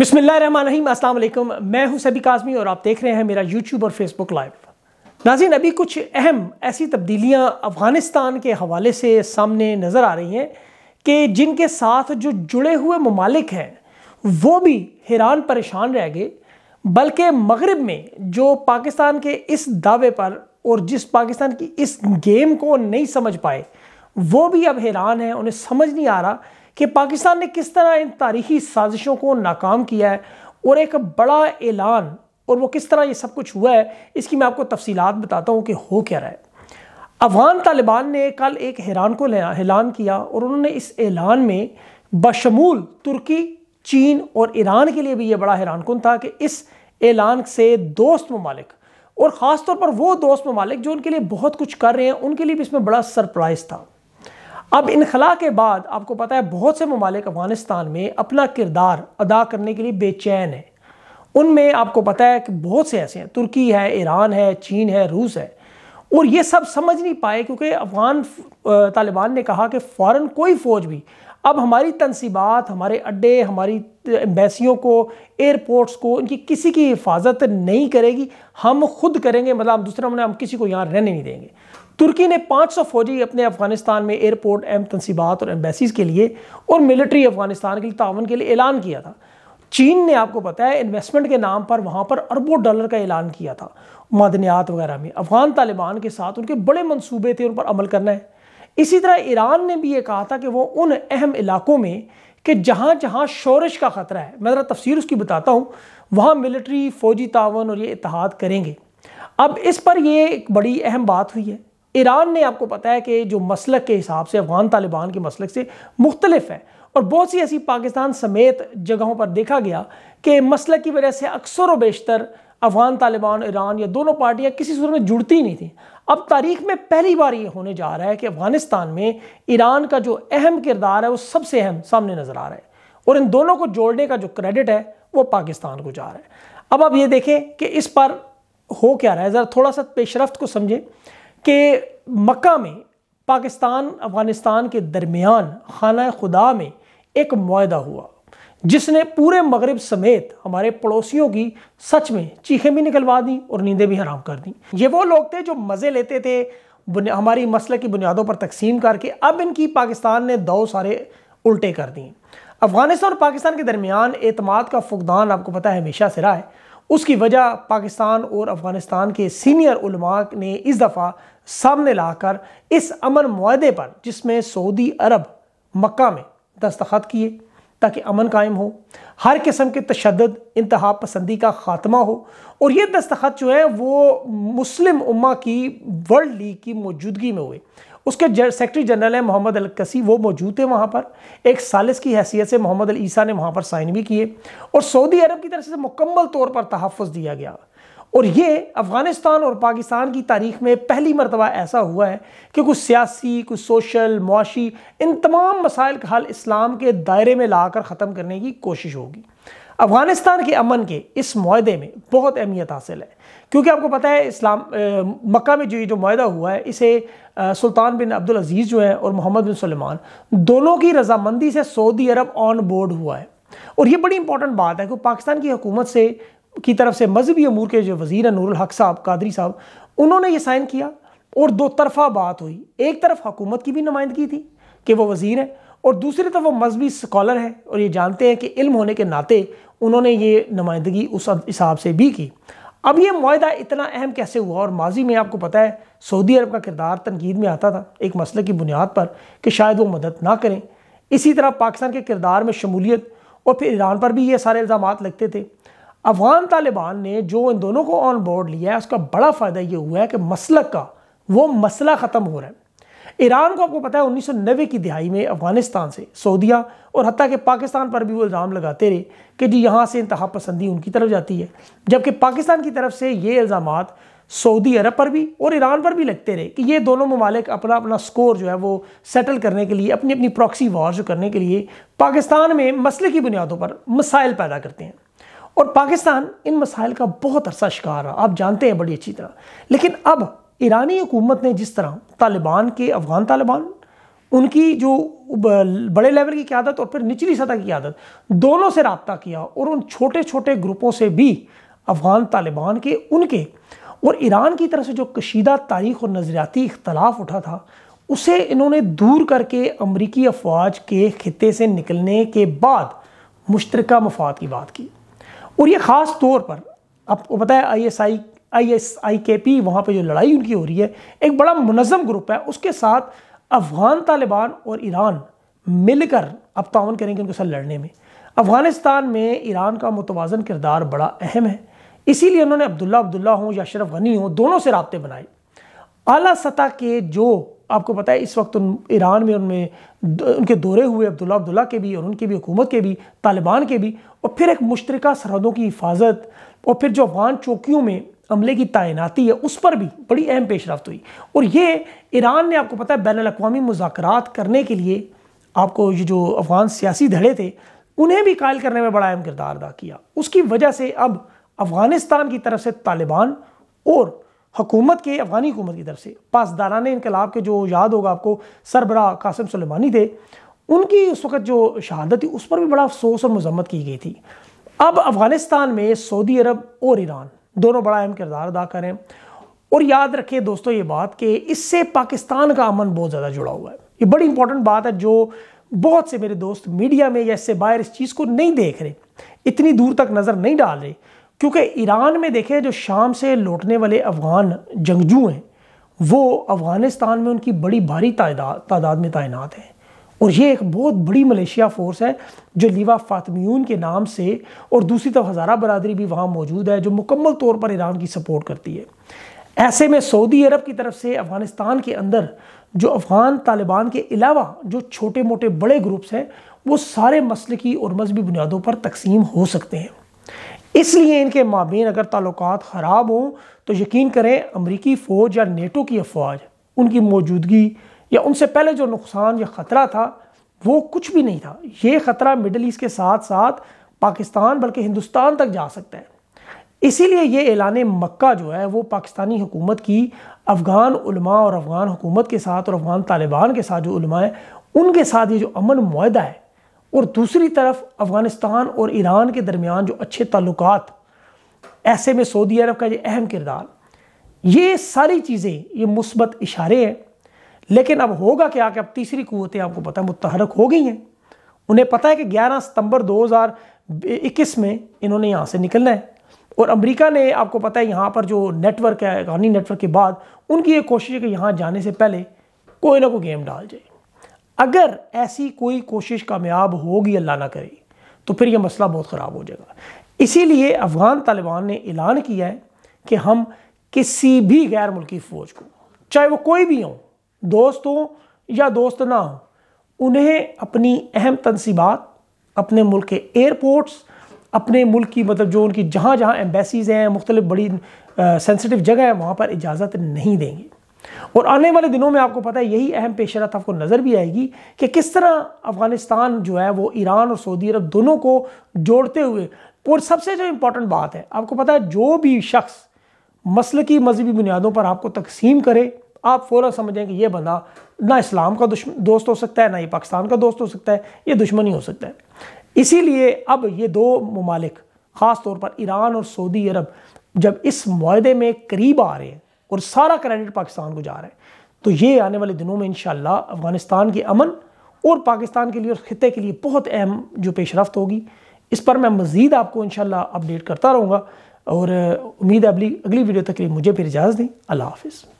बिसमीम अल्लाम मैं हूं सभी काजमी और आप देख रहे हैं मेरा यूट्यूब और फेसबुक लाइव नाजिन अभी कुछ अहम ऐसी तब्दीलियां अफ़गानिस्तान के हवाले से सामने नज़र आ रही हैं कि जिनके साथ जो जुड़े हुए ममालिक हैं वो भी हैरान परेशान रह गए बल्कि मगरब में जो पाकिस्तान के इस दावे पर और जिस पाकिस्तान की इस गेम को नहीं समझ पाए वो भी अब हैरान है उन्हें समझ नहीं आ रहा कि पाकिस्तान ने किस तरह इन तारीखी साजिशों को नाकाम किया है और एक बड़ा ऐलान और वो किस तरह ये सब कुछ हुआ है इसकी मैं आपको तफसीलात बताता हूँ कि हो क्या रहा है अफगान तालिबान ने कल एक हैरान को ऐलान किया और उन्होंने इस ऐलान में बशमूल तुर्की चीन और ईरान के लिए भी ये बड़ा हैरान कन था कि इस ऐलान से दोस्त ममालिक और ख़ास तौर पर वो दोस्त ममालिक जो उनके लिए बहुत कुछ कर रहे हैं उनके लिए भी इसमें बड़ा सरप्राइज़ था अब इनखला के बाद आपको पता है बहुत से ममालिक अफगानिस्तान में अपना किरदार अदा करने के लिए बेचैन है उनमें आपको पता है कि बहुत से ऐसे हैं तुर्की है ईरान है चीन है रूस है और ये सब समझ नहीं पाए क्योंकि अफगान तालिबान ने कहा कि फ़ौर कोई फ़ौज भी अब हमारी तनसीबात हमारे अड्डे हमारी एम्बेसियों को एयरपोर्ट्स को इनकी किसी की हिफाजत नहीं करेगी हम खुद करेंगे मतलब हम दूसरा हमने हम किसी को यहाँ रहने नहीं देंगे तुर्की ने 500 फौजी अपने अफगानिस्तान में एयरपोर्ट एम तनसीबात और एम्बेसीज के लिए और मिलिट्री अफगानिस्तान के लिए तावन के लिए ऐलान किया था चीन ने आपको पता है इन्वेस्टमेंट के नाम पर वहाँ पर अरबों डॉलर का ऐलान किया था मादनियात वगैरह में अफगान तालिबान के साथ उनके बड़े मनसूबे थे उन पर अमल करना है इसी तरह ईरान ने भी ये कहा था कि वो उन अहम इलाकों में कि जहाँ जहाँ शोरश का ख़तरा है मैं ज़रा तफसीर उसकी बताता हूँ वहाँ मिलिट्री फ़ौजी तावन और ये इतिहाद करेंगे अब इस पर ये एक बड़ी अहम बात हुई है ईरान ने आपको पता है कि जो मसलक के हिसाब से अफगान तालिबान के मसलक से मुख्तलिफ है और बहुत सी ऐसी पाकिस्तान समेत जगहों पर देखा गया कि मसलक की वजह से अक्सर व बेशतर अफगान तालिबान ईरान या दोनों पार्टियां किसी सूरत में जुड़ती ही नहीं थी अब तारीख में पहली बार ये होने जा रहा है कि अफगानिस्तान में ईरान का जो अहम किरदार है वो सबसे अहम सामने नज़र आ रहा है और इन दोनों को जोड़ने का जो क्रेडिट है वो पाकिस्तान को जा रहा है अब आप ये देखें कि इस पर हो क्या रहा है ज़रा थोड़ा सा पेशरफ को समझें कि मक्का में पाकिस्तान अफ़गानिस्तान के दरमियान खाना खुदा में एक माहा हुआ जिसने पूरे मगरब समेत हमारे पड़ोसियों की सच में चीखें भी निकलवा दी और नींदें भी हराम कर दी ये वो लोग थे जो मज़े लेते थे हमारी मसल की बुनियादों पर तकसीम करके अब इनकी पाकिस्तान ने दो सारे उल्टे कर दिए अफगानिस्तान और पाकिस्तान के दरमियान एतमाद का फुकदान आपको पता है हमेशा से रहा है उसकी वजह पाकिस्तान और अफगानिस्तान के सीनियर उलमा ने इस दफ़ा सामने लाकर इस अमन माहे पर जिसमें सऊदी अरब मक्का में दस्तखत किए ताकि अमन कायम हो हर किस्म के तशद इंतहा पसंदी का ख़ात्मा हो और ये दस्तखत जो है वो मुस्लिम उम्मा की वर्ल्ड लीग की मौजूदगी में हुए उसके ज सेक्रटरी जनरल है मोहम्मद अलकसी वो मौजूद थे वहाँ पर एक सालिस की हैसियत से मोहम्मद अल ईसा ने वहाँ पर साइन भी किए और सऊदी अरब की तरफ से मुकम्मल तौर पर तहफ़ दिया गया और ये अफ़गानिस्तान और पाकिस्तान की तारीख में पहली मरतबा ऐसा हुआ है कि कुछ सियासी कुछ सोशल मुआशी इन तमाम मसाइल का हल इस्लाम के दायरे में ला कर ख़त्म करने की कोशिश होगी अफ़गानिस्तान के अमन के इस माहे में बहुत अहमियत हासिल है क्योंकि आपको पता है इस्लाम मक्का में जो ये जो माहा हुआ है इसे आ, सुल्तान बिन अब्दुल अजीज़ जो है और मोहम्मद बिन सलमान दोनों की रजामंदी से सऊदी अरब ऑन बोर्ड हुआ है और ये बड़ी इंपॉर्टेंट बात है कि पाकिस्तान की हुकूमत से की तरफ से मजहबी अमूर के जो वजीर हैं नूरुल हक साहब कादरी साहब उन्होंने ये साइन किया और दो तरफा बात हुई एक तरफ हुकूमत की भी नुमाइंदगी थी कि वो वजीर हैं और दूसरी तरफ वो मजहबी स्कॉलर हैं और ये जानते हैं कि इल्म होने के नाते उन्होंने ये नुमाइंदगी उस हिसाब से भी की अब ये माहा इतना अहम कैसे हुआ और माजी में आपको पता है सऊदी अरब का किरदार तनकीद में आता था एक मसले की बुनियाद पर कि शायद वो मदद ना करें इसी तरह पाकिस्तान के किरदार में शमूलियत और फिर ईरान पर भी ये सारे इल्ज़ाम लगते थे अफगान तालिबान ने जो इन दोनों को ऑन बोर्ड लिया है उसका बड़ा फ़ायदा ये हुआ है कि मसलक का वो मसला ख़त्म हो रहा है ईरान को आपको पता है उन्नीस की दिहाई में अफगानिस्तान से सऊदिया और हती कि पाकिस्तान पर भी वो इल्ज़ाम लगाते रहे कि जी यहाँ से इंतहा पसंदी उनकी तरफ जाती है जबकि पाकिस्तान की तरफ से ये इल्ज़ाम सऊदी अरब पर भी और ईरान पर भी लगते रहे कि ये दोनों ममालिक अपना अपना स्कोर जो है वो सेटल करने के लिए अपनी अपनी प्रॉक्सी वॉर जो करने के लिए पाकिस्तान में मसले की बुनियादों पर मसाइल पैदा करते हैं और पाकिस्तान इन मसाइल का बहुत अरसा शिकार रहा आप जानते हैं बड़ी अच्छी तरह लेकिन अब ईरानी हुकूमत ने जिस तरह तालिबान के अफ़गान तालिबान उनकी जो बड़े लेवल की क्यादत और फिर निचली सतह की क्यादत दोनों से रबता किया और उन छोटे छोटे ग्रुपों से भी अफ़गान तालिबान के उनके और ईरान की तरफ से जो कशीदा तारीख और नज़रियाती इख्तलाफ उठा था उसे इन्होंने दूर करके अमरीकी अफवाज के खत्े से निकलने के बाद मुश्तरक मफाद की बात की और ये ख़ास तौर पर आपको पता है I S I I S I के पी वहाँ पर जो लड़ाई उनकी हो रही है एक बड़ा मुनज़म ग्रुप है उसके साथ अफ़गान तालिबान और ईरान मिलकर अब तावन करेंगे उनके साथ लड़ने में अफ़गानिस्तान में ईरान का मुतवाजन किरदार बड़ा अहम है इसीलिए उन्होंने अब्दुल्ला अब्दुल्ला हों या अशरफ गनी हों दोनों से रबते बनाए अली सतह के जो आपको पता है इस वक्त उन ईरान में उनमें उनके दौरे हुए अब्दुल्ला अब्दुल्ला के भी और उनकी भी हुकूमत के भी तालिबान के भी और फिर एक मुश्तर सरहदों की हिफाजत और फिर जो अफगान चौकियों में अमले की तैनाती है उस पर भी बड़ी अहम पेशरफ हुई और ये ईरान ने आपको पता है बैन अवी मुजाकर करने के लिए आपको ये जो अफगान सियासी धड़े थे उन्हें भी कायल करने में बड़ा अहम किरदार अदा किया उसकी वजह से अब अफ़गानिस्तान की तरफ से तालिबान और हुकूमत के अफगानी हुकूमत की तरफ से पासदारान इनकलाब के जो याद होगा आपको सरबरा कासिम सलेमानी थे उनकी उस वक्त जो शहादत थी उस पर भी बड़ा अफसोस और मजम्मत की गई थी अब अफगानिस्तान में सऊदी अरब और ईरान दोनों बड़ा अहम किरदार अदा करें और याद रखिए दोस्तों ये बात कि इससे पाकिस्तान का अमन बहुत ज़्यादा जुड़ा हुआ है ये बड़ी इंपॉर्टेंट बात है जो बहुत से मेरे दोस्त मीडिया में या इससे बाहर इस चीज़ को नहीं देख रहे इतनी दूर तक नज़र नहीं डाल रहे क्योंकि ईरान में देखें जो शाम से लौटने वाले अफ़गान जंगजू हैं वो अफ़गानिस्तान में उनकी बड़ी भारी तादाद तादाद में तैनात हैं और ये एक बहुत बड़ी मलेशिया फ़ोर्स है जो लीवा फातमियून के नाम से और दूसरी तरफ हज़ारा बरदरी भी वहाँ मौजूद है जो मुकम्मल तौर पर ईरान की सपोर्ट करती है ऐसे में सऊदी अरब की तरफ से अफ़गानिस्तान के अंदर जो अफ़गान तालिबान के अलावा जो छोटे मोटे बड़े ग्रुप्स हैं वो सारे मसल की और मजहबी बुनियादों पर तकसीम हो सकते हैं इसलिए इनके माबेन अगर ताल्लुक ख़राब हों तो यकीन करें अमरीकी फ़ौज या नेटो की अफवाज उनकी मौजूदगी या उनसे पहले जो नुकसान या ख़तरा था वो कुछ भी नहीं था ये ख़तरा मिडल ईस्ट के साथ साथ पाकिस्तान बल्कि हिंदुस्तान तक जा सकता है इसीलिए ये ऐलान मक्का जो है वो पाकिस्तानी हुकूमत की अफ़गान उलमा और अफ़गान हुकूमत के साथ और अफ़गान तालिबान के साथ जो उलमा है उनके साथ ये जो अमन माहा है और दूसरी तरफ अफ़गानिस्तान और ईरान के दरमियान जो अच्छे ताल्लुक ऐसे में सऊदी अरब का ये अहम किरदार ये सारी चीज़ें ये मुस्बत इशारे हैं लेकिन अब होगा क्या कि अब तीसरी कुतें आपको पता मुतहरक हो गई हैं उन्हें पता है कि 11 सितंबर 2021 में इन्होंने यहाँ से निकलना है और अमेरिका ने आपको पता है यहाँ पर जो नेटवर्क है अफगानी नेटवर्क के बाद उनकी ये कोशिश है कि यहाँ जाने से पहले कोई ना कोई गेम डाल जाए अगर ऐसी कोई कोशिश कामयाब होगी अल्लाह ना करे तो फिर यह मसला बहुत ख़राब हो जाएगा इसीलिए अफ़गान तालिबान ने ऐलान किया है कि हम किसी भी गैर मुल्की फ़ौज को चाहे वो कोई भी हो दोस्त हो या दोस्त ना हो उन्हें अपनी अहम तनसीबात अपने मुल्क के एयरपोर्ट्स अपने मुल्क की मतलब जो उनकी जहाँ जहाँ एम्बेसीज़ हैं मुख्तलिफ बड़ी सेंसिटिव जगह है वहाँ पर इजाज़त नहीं देंगे और आने वाले दिनों में आपको पता है यही अहम पेश रफ्त आपको नज़र भी आएगी कि किस तरह अफगानिस्तान जो है वो ईरान और सऊदी अरब दोनों को जोड़ते हुए और सबसे जो इम्पोर्टेंट बात है आपको पता है जो भी शख्स मसल की मजहबी बुनियादों पर आपको तकसीम करे आप फ़ौर समझें कि यह बंदा ना इस्लाम का दोस्त हो सकता है ना ही पाकिस्तान का दोस्त हो सकता है ये दुश्मनी हो सकता है इसीलिए अब ये दो ममालिक ख़ास तौर पर ईरान और सऊदी अरब जब इस माहे में करीब आ रहे हैं और सारा क्रेडिट पाकिस्तान को जा रहा है तो ये आने वाले दिनों में इन अफगानिस्तान के अमन और पाकिस्तान के लिए और खत्े के लिए बहुत अहम जो पेशरफ होगी इस पर मैं मज़ीद आपको इन अपडेट करता रहूँगा और उम्मीद है अगली अगली वीडियो तक के लिए मुझे फिर इजाज़त दें अल्लाह हाफिज़